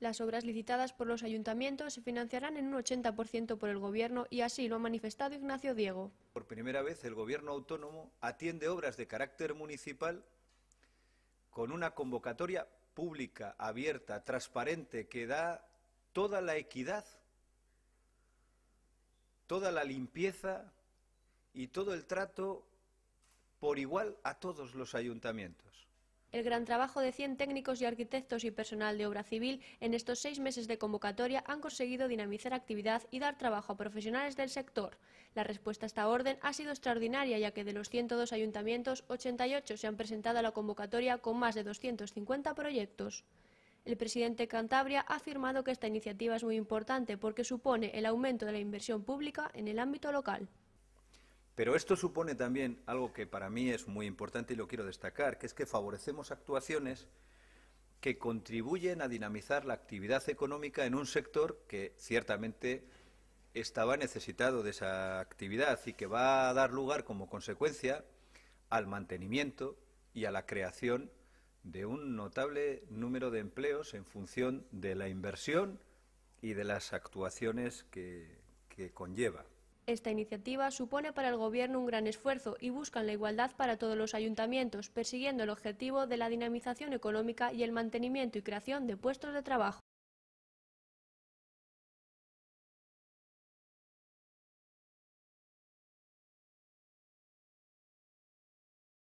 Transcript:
Las obras licitadas por los ayuntamientos se financiarán en un 80% por el Gobierno y así lo ha manifestado Ignacio Diego. Por primera vez el Gobierno autónomo atiende obras de carácter municipal con una convocatoria pública, abierta, transparente, que da toda la equidad, toda la limpieza y todo el trato por igual a todos los ayuntamientos el gran trabajo de 100 técnicos y arquitectos y personal de obra civil en estos seis meses de convocatoria han conseguido dinamizar actividad y dar trabajo a profesionales del sector. La respuesta a esta orden ha sido extraordinaria, ya que de los 102 ayuntamientos, 88 se han presentado a la convocatoria con más de 250 proyectos. El presidente Cantabria ha afirmado que esta iniciativa es muy importante porque supone el aumento de la inversión pública en el ámbito local. Pero esto supone también algo que para mí es muy importante y lo quiero destacar, que es que favorecemos actuaciones que contribuyen a dinamizar la actividad económica en un sector que ciertamente estaba necesitado de esa actividad y que va a dar lugar como consecuencia al mantenimiento y a la creación de un notable número de empleos en función de la inversión y de las actuaciones que, que conlleva. Esta iniciativa supone para el Gobierno un gran esfuerzo y busca la igualdad para todos los ayuntamientos, persiguiendo el objetivo de la dinamización económica y el mantenimiento y creación de puestos de trabajo.